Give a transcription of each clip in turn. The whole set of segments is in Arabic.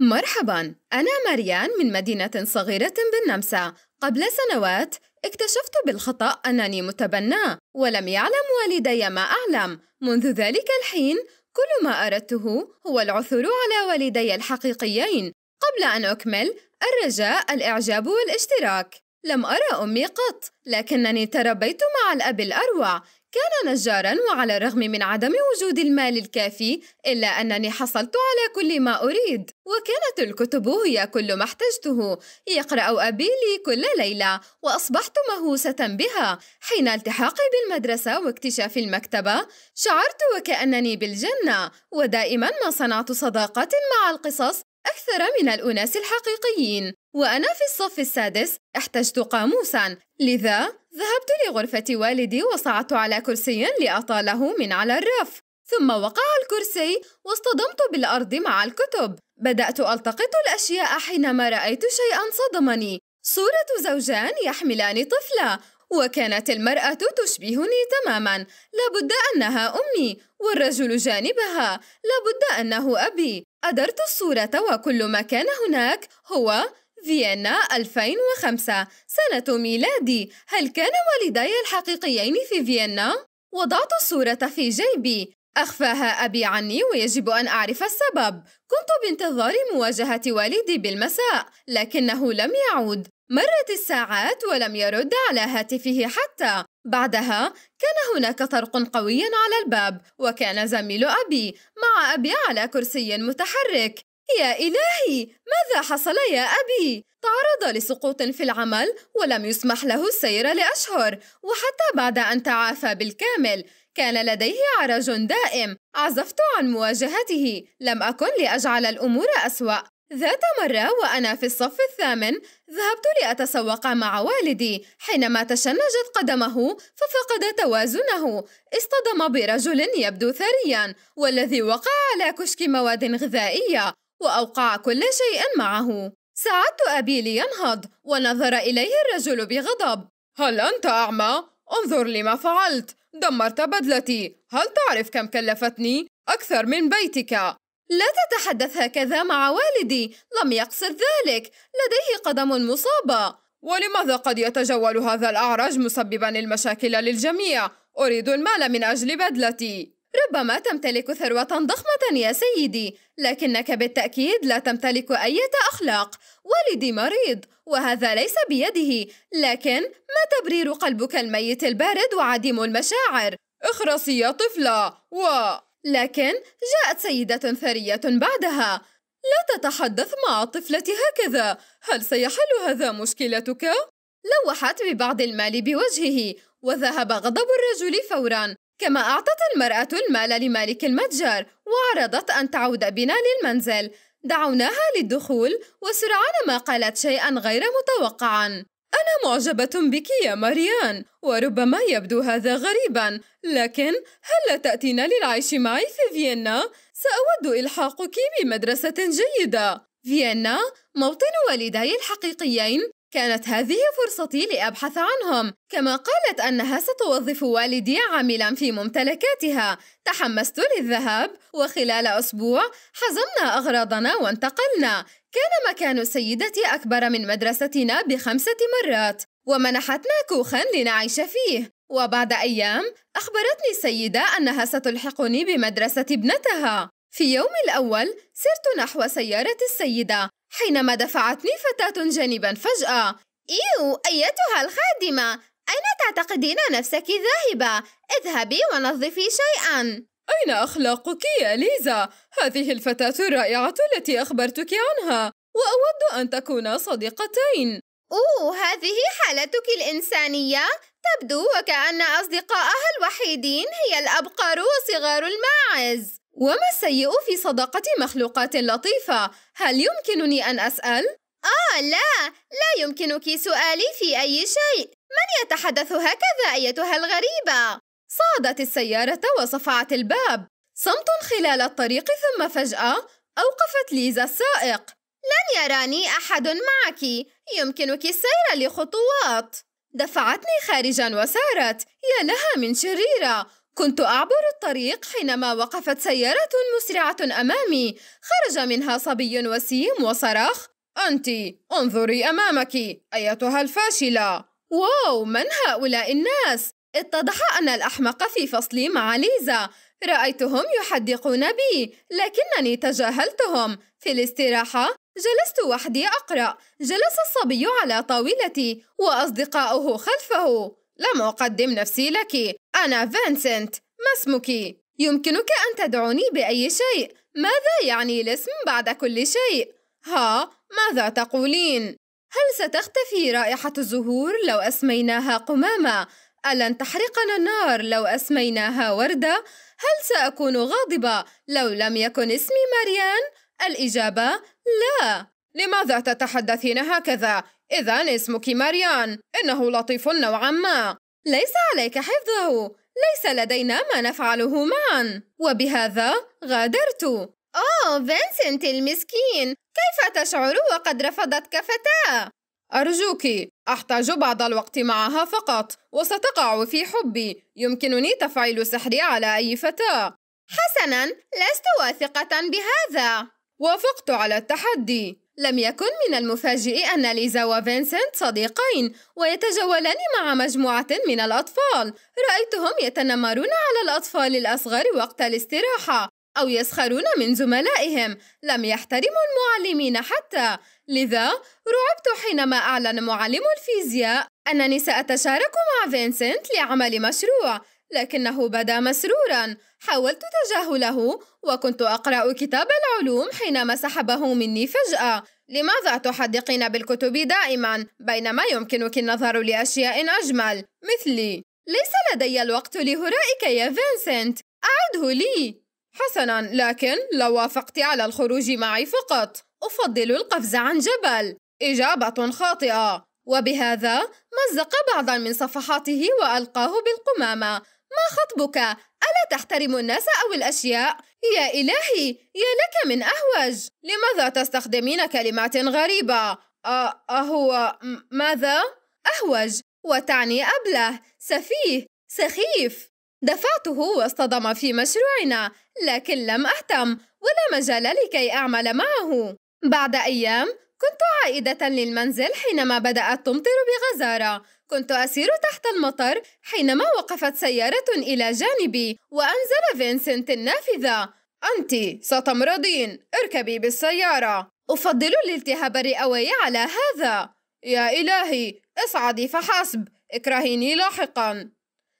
مرحبا أنا ماريان من مدينة صغيرة بالنمسا قبل سنوات اكتشفت بالخطأ أنني متبناة ولم يعلم والدي ما أعلم منذ ذلك الحين كل ما أردته هو العثور على والدي الحقيقيين قبل أن أكمل الرجاء الإعجاب والاشتراك لم أرى أمي قط لكنني تربيت مع الأب الأروع كان نجارا وعلى الرغم من عدم وجود المال الكافي إلا أنني حصلت على كل ما أريد وكانت الكتب هي كل ما احتجته يقرأ أبي لي كل ليلة وأصبحت مهوسة بها حين التحاقي بالمدرسة واكتشاف المكتبة شعرت وكأنني بالجنة ودائما ما صنعت صداقات مع القصص أكثر من الأناس الحقيقيين وأنا في الصف السادس احتجت قاموسا لذا ذهبت لغرفة والدي وصعدت على كرسي لأطاله من على الرف ثم وقع الكرسي واصطدمت بالأرض مع الكتب بدأت ألتقط الأشياء حينما رأيت شيئا صدمني صورة زوجان يحملان طفلة وكانت المرأة تشبهني تماما لابد أنها أمي والرجل جانبها لابد أنه أبي أدرت الصورة وكل ما كان هناك هو فيينا 2005 سنة ميلادي هل كان والدي الحقيقيين في فيينا؟ وضعت الصورة في جيبي أخفاها أبي عني ويجب أن أعرف السبب كنت بانتظار مواجهة والدي بالمساء لكنه لم يعود مرت الساعات ولم يرد على هاتفه حتى بعدها كان هناك طرق قوي على الباب وكان زميل أبي مع أبي على كرسي متحرك يا إلهي ماذا حصل يا أبي؟ تعرض لسقوط في العمل ولم يسمح له السير لأشهر وحتى بعد أن تعافى بالكامل كان لديه عرج دائم عزفت عن مواجهته لم أكن لأجعل الأمور أسوأ ذات مرة وأنا في الصف الثامن ذهبت لأتسوق مع والدي حينما تشنجت قدمه ففقد توازنه اصطدم برجل يبدو ثريا والذي وقع على كشك مواد غذائية وأوقع كل شيء معه ساعدت أبي لينهض ونظر إليه الرجل بغضب هل أنت أعمى؟ انظر لما فعلت دمرت بدلتي هل تعرف كم كلفتني؟ أكثر من بيتك لا تتحدث هكذا مع والدي لم يقصد ذلك لديه قدم مصابة ولماذا قد يتجول هذا الأعرج مسببا المشاكل للجميع أريد المال من أجل بدلتي ربما تمتلك ثروة ضخمة يا سيدي لكنك بالتأكيد لا تمتلك أي أخلاق والدي مريض وهذا ليس بيده لكن ما تبرير قلبك الميت البارد وعديم المشاعر اخرسي يا طفلة و... لكن جاءت سيدة ثرية بعدها لا تتحدث مع الطفلة هكذا هل سيحل هذا مشكلتك؟ لوحت ببعض المال بوجهه وذهب غضب الرجل فورا كما أعطت المرأة المال لمالك المتجر وعرضت أن تعود بنا للمنزل دعوناها للدخول وسرعان ما قالت شيئا غير متوقعا أنا معجبة بك يا ماريان وربما يبدو هذا غريبا لكن هل تأتين للعيش معي في فيينا؟ سأود إلحاقك بمدرسة جيدة فيينا موطن والدي الحقيقيين كانت هذه فرصتي لأبحث عنهم كما قالت أنها ستوظف والدي عاملا في ممتلكاتها تحمست للذهاب وخلال أسبوع حزمنا أغراضنا وانتقلنا كان مكان سيدتي أكبر من مدرستنا بخمسة مرات ومنحتنا كوخا لنعيش فيه وبعد أيام أخبرتني السيدة أنها ستلحقني بمدرسة ابنتها في يوم الأول سرت نحو سيارة السيدة حينما دفعتني فتاة جانبا فجأة إيو أيتها الخادمة أين تعتقدين نفسك ذاهبة؟ اذهبي ونظفي شيئا أين أخلاقك يا ليزا؟ هذه الفتاة الرائعة التي أخبرتك عنها وأود أن تكونا صديقتين أوه هذه حالتك الإنسانية؟ تبدو وكأن أصدقائها الوحيدين هي الأبقار وصغار الماعز وما السيء في صداقة مخلوقات لطيفة؟ هل يمكنني أن أسأل؟ آه لا لا يمكنك سؤالي في أي شيء من يتحدث هكذا أيتها الغريبة؟ صعدت السيارة وصفعت الباب صمت خلال الطريق ثم فجأة أوقفت ليزا السائق لن يراني أحد معك يمكنك السير لخطوات دفعتني خارجا وسارت يا لها من شريرة كنت أعبر الطريق حينما وقفت سيارة مسرعة أمامي خرج منها صبي وسيم وصرخ أنت انظري أمامك أيتها الفاشلة واو من هؤلاء الناس اتضح أن الأحمق في فصلي مع ليزا رأيتهم يحدقون بي لكنني تجاهلتهم في الاستراحة جلست وحدي أقرأ جلس الصبي على طاولتي وأصدقاؤه خلفه لم أقدم نفسي لك أنا فينسنت ما اسمك؟ يمكنك أن تدعوني بأي شيء ماذا يعني الاسم بعد كل شيء؟ ها ماذا تقولين؟ هل ستختفي رائحة الزهور لو أسميناها قمامة ألن تحرقنا النار لو أسميناها وردة؟ هل سأكون غاضبة لو لم يكن اسمي ماريان؟ الإجابة لا لماذا تتحدثين هكذا؟ إذا اسمك ماريان إنه لطيف نوعا ما ليس عليك حفظه ليس لدينا ما نفعله معا وبهذا غادرت أوه فينسنت المسكين كيف تشعر وقد رفضتك فتاة؟ أرجوك أحتاج بعض الوقت معها فقط وستقع في حبي يمكنني تفعيل سحري على أي فتاة حسنا لست واثقة بهذا وافقت على التحدي لم يكن من المفاجئ أن ليزا وفينسنت صديقين ويتجولان مع مجموعة من الأطفال رأيتهم يتنمرون على الأطفال الأصغر وقت الاستراحة أو يسخرون من زملائهم لم يحترموا المعلمين حتى لذا رعبت حينما أعلن معلم الفيزياء أنني سأتشارك مع فينسنت لعمل مشروع لكنه بدا مسرورا حاولت تجاهله وكنت أقرأ كتاب العلوم حينما سحبه مني فجأة لماذا تحدقين بالكتب دائما بينما يمكنك النظر لأشياء أجمل مثلي ليس لدي الوقت لهرائك يا فينسنت أعده لي حسنا لكن لو وافقت على الخروج معي فقط أفضل القفز عن جبل إجابة خاطئة وبهذا مزق بعضا من صفحاته وألقاه بالقمامة ما خطبك؟ ألا تحترم الناس أو الأشياء؟ يا إلهي يا لك من أهوج لماذا تستخدمين كلمات غريبة؟ أهو ماذا؟ أهوج وتعني أبله سفيه سخيف دفعته واصطدم في مشروعنا لكن لم أهتم ولا مجال لكي أعمل معه بعد أيام كنت عائدة للمنزل حينما بدأت تمطر بغزارة كنت أسير تحت المطر حينما وقفت سيارة إلى جانبي وأنزل فينسنت النافذة أنت ستمرضين اركبي بالسيارة أفضل الالتهاب الرئوي على هذا يا إلهي اصعدي فحسب اكرهيني لاحقا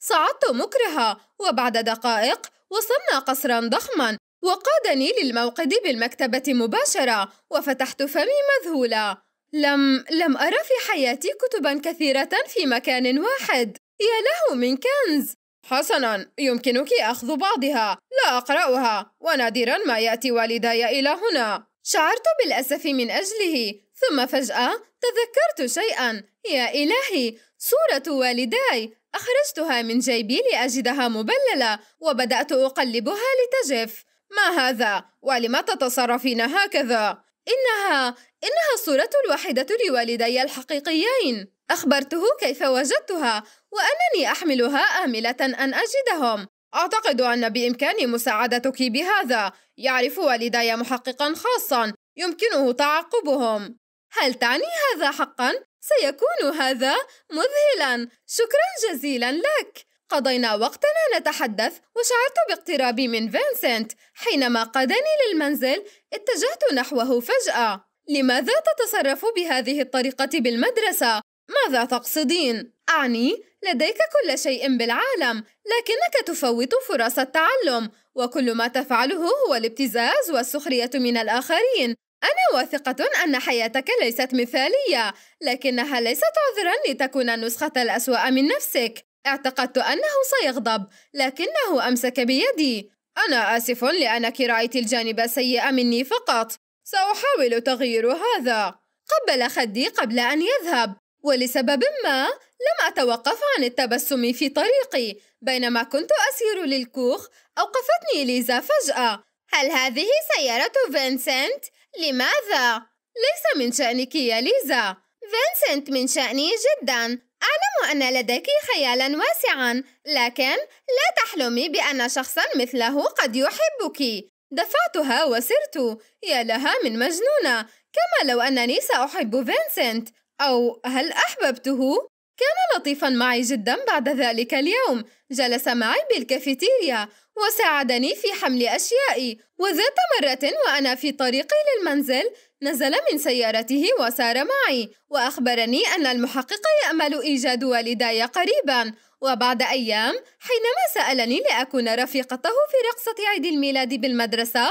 صعدت مكرها وبعد دقائق وصلنا قصرا ضخما وقادني للموقد بالمكتبة مباشرة وفتحت فمي مذهولة لم لم أرى في حياتي كتبا كثيرة في مكان واحد يا له من كنز حسنا يمكنك أخذ بعضها لا أقرأها ونادرا ما يأتي والداي إلى هنا شعرت بالأسف من أجله ثم فجأة تذكرت شيئا يا إلهي صورة والداي أخرجتها من جيبي لأجدها مبللة وبدأت أقلبها لتجف ما هذا؟ ولم تتصرفين هكذا؟ إنها إنها الصورة الوحيدة لوالدي الحقيقيين أخبرته كيف وجدتها وأنني أحملها آملة أن أجدهم أعتقد أن بإمكاني مساعدتك بهذا يعرف والدي محققا خاصا يمكنه تعقبهم هل تعني هذا حقا؟ سيكون هذا مذهلا شكرا جزيلا لك قضينا وقتنا نتحدث وشعرت باقترابي من فينسنت حينما قادني للمنزل اتجهت نحوه فجأة لماذا تتصرف بهذه الطريقة بالمدرسة؟ ماذا تقصدين؟ أعني لديك كل شيء بالعالم لكنك تفوت فرص التعلم وكل ما تفعله هو الابتزاز والسخرية من الآخرين أنا واثقة أن حياتك ليست مثالية، لكنها ليست عذرًا لتكون النسخة الأسوأ من نفسك. اعتقدت أنه سيغضب، لكنه أمسك بيدي. أنا آسف لأنك رأيت الجانب السيء مني فقط. سأحاول تغيير هذا. قبل خدي قبل أن يذهب، ولسبب ما لم أتوقف عن التبسم في طريقي. بينما كنت أسير للكوخ، أوقفتني ليزا فجأة. هل هذه سيارة فينسنت؟ لماذا؟ ليس من شأنك يا ليزا فينسنت من شأني جدا أعلم أن لديك خيالا واسعا لكن لا تحلمي بأن شخصا مثله قد يحبك دفعتها وسرت يا لها من مجنونة كما لو أنني سأحب فينسنت أو هل أحببته؟ كان لطيفا معي جدا بعد ذلك اليوم جلس معي بالكافيتيريا وساعدني في حمل أشيائي وذات مرة وأنا في طريقي للمنزل نزل من سيارته وسار معي وأخبرني أن المحقق يأمل إيجاد والداي قريبا وبعد أيام حينما سألني لأكون رفيقته في رقصة عيد الميلاد بالمدرسة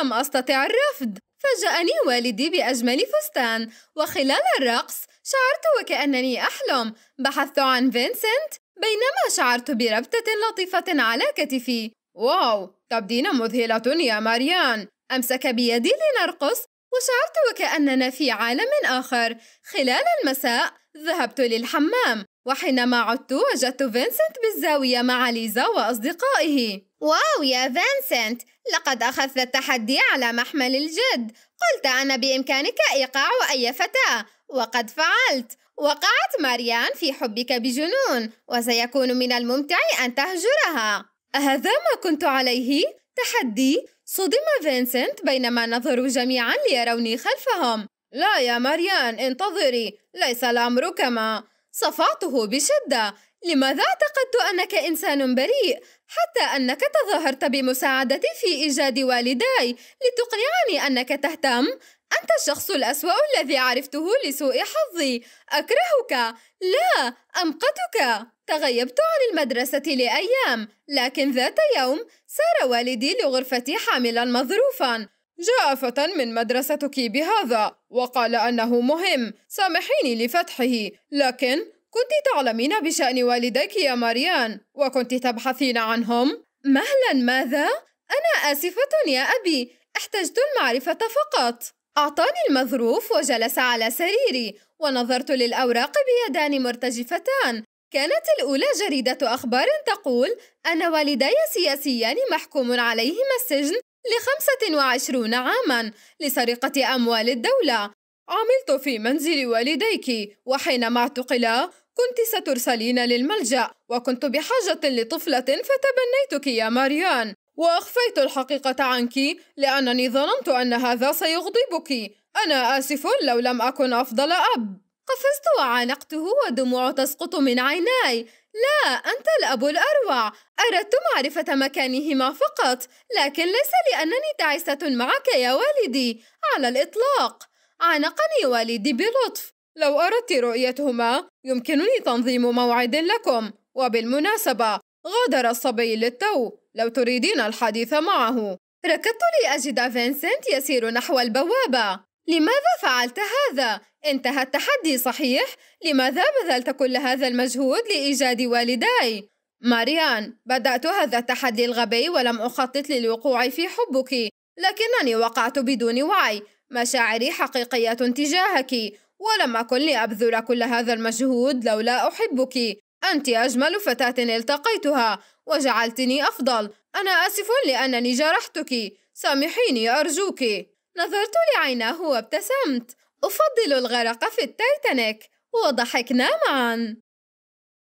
لم أستطع الرفض فجأني والدي بأجمل فستان وخلال الرقص شعرت وكأنني أحلم بحثت عن فينسنت بينما شعرت بربطة لطيفة على كتفي واو تبدين مذهلة يا ماريان أمسك بيدي لنرقص وشعرت وكأننا في عالم آخر خلال المساء ذهبت للحمام وحينما عدت وجدت فينسنت بالزاوية مع ليزا وأصدقائه واو يا فينسنت لقد أخذت التحدي على محمل الجد قلت أن بإمكانك إيقاع أي فتاة وقد فعلت وقعت ماريان في حبك بجنون وسيكون من الممتع أن تهجرها أهذا ما كنت عليه؟ تحدي صدم فينسنت بينما نظروا جميعا ليروني خلفهم لا يا ماريان انتظري ليس الأمر كما صفعته بشدة لماذا اعتقدت أنك إنسان بريء حتى أنك تظاهرت بمساعدتي في إيجاد والداي لتقنعني أنك تهتم أنت الشخص الأسوأ الذي عرفته لسوء حظي أكرهك لا أمقتك تغيبت عن المدرسة لأيام لكن ذات يوم سار والدي لغرفتي حاملا مظروفا جاء فتى من مدرستك بهذا وقال أنه مهم سامحيني لفتحه لكن كنت تعلمين بشأن والديك يا ماريان وكنت تبحثين عنهم مهلا ماذا؟ أنا آسفة يا أبي احتجت المعرفة فقط أعطاني المظروف وجلس على سريري ونظرت للأوراق بيدان مرتجفتان كانت الأولى جريدة أخبار تقول أن والدي سياسيان محكوم عليهما السجن لخمسة وعشرون عاما لسرقة أموال الدولة عملت في منزل والديك وحينما اعتقلا كنت سترسلين للملجأ وكنت بحاجة لطفلة فتبنيتك يا ماريان وأخفيت الحقيقة عنك لأنني ظننت أن هذا سيغضبك أنا آسف لو لم أكن أفضل أب قفزت وعانقته ودموع تسقط من عيناي لا أنت الأب الأروع أردت معرفة مكانهما فقط لكن ليس لأنني تعسة معك يا والدي على الإطلاق عانقني والدي بلطف لو أردت رؤيتهما يمكنني تنظيم موعد لكم وبالمناسبة غادر الصبي للتو لو تريدين الحديث معه ركضت لأجد فينسنت يسير نحو البوابة لماذا فعلت هذا؟ انتهى التحدي صحيح؟ لماذا بذلت كل هذا المجهود لإيجاد والداي؟ ماريان بدأت هذا التحدي الغبي ولم أخطط للوقوع في حبك لكنني وقعت بدون وعي مشاعري حقيقية تجاهك ولم أكن لأبذل كل هذا المجهود لولا أحبك أنت أجمل فتاة التقيتها وجعلتني أفضل أنا آسف لأنني جرحتك سامحيني أرجوك نظرت لعيناه وابتسمت أفضل الغرق في التايتانيك وضحكنا معا